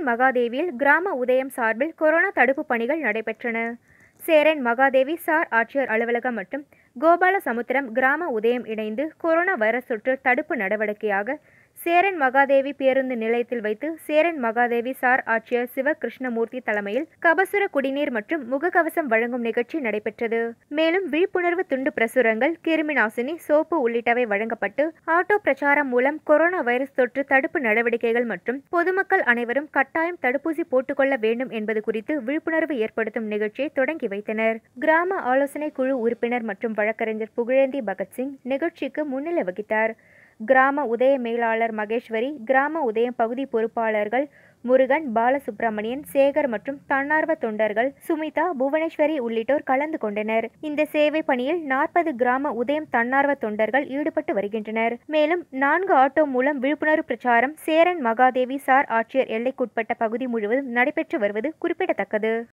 சேரன் மகாதேவியில் கிராம உதயம் சார்பில் கொரோனா தடுப்பு பணிகள் நடைபெற்றன சேரன் மகாதேவி சார் ஆட்சியர் அலுவலகம் மற்றும் கோபாலசமுத்திரம் கிராம உதயம் இணைந்து கொரோனா வைரஸ் தொற்று தடுப்பு நடவடிக்கையாக சேரன் மகாதேவி பேருந்து நிலையத்தில் வைத்து சேரன் மகாதேவி சார் ஆட்சியர் சிவகிருஷ்ணமூர்த்தி தலைமையில் கபசுர குடிநீர் மற்றும் முகக்கவசம் வழங்கும் நிகழ்ச்சி நடைபெற்றது மேலும் விழிப்புணர்வு துண்டு பிரசுரங்கள் கிருமி நாசினி சோப்பு உள்ளிட்டவை வழங்கப்பட்டு ஆட்டோ பிரச்சாரம் மூலம் கொரோனா வைரஸ் தொற்று தடுப்பு நடவடிக்கைகள் மற்றும் பொதுமக்கள் அனைவரும் கட்டாயம் தடுப்பூசி போட்டுக்கொள்ள வேண்டும் என்பது குறித்து விழிப்புணர்வு ஏற்படுத்தும் நிகழ்ச்சியை தொடங்கி வைத்தனர் கிராம ஆலோசனை குழு உறுப்பினர் மற்றும் வழக்கறிஞர் புகழேந்தி பகத்சிங் நிகழ்ச்சிக்கு முன்னிலை வகித்தார் கிராம உதய மேலாளர் மகேஸ்வரி கிராம உதயம் பகுதி பொறுப்பாளர்கள் முருகன் பாலசுப்ரமணியன் சேகர் மற்றும் தன்னார்வ தொண்டர்கள் சுமிதா புவனேஸ்வரி உள்ளிட்டோர் கலந்து கொண்டனர் இந்த சேவை பணியில் நாற்பது கிராம உதயம் தன்னார்வ தொண்டர்கள் ஈடுபட்டு வருகின்றனர் மேலும் நான்கு ஆட்டோ மூலம் விழிப்புணர்வு பிரச்சாரம் சேரன் மகாதேவி சார் ஆட்சியர் எல்லைக்குட்பட்ட பகுதி முழுவதும் நடைபெற்று வருவது குறிப்பிடத்தக்கது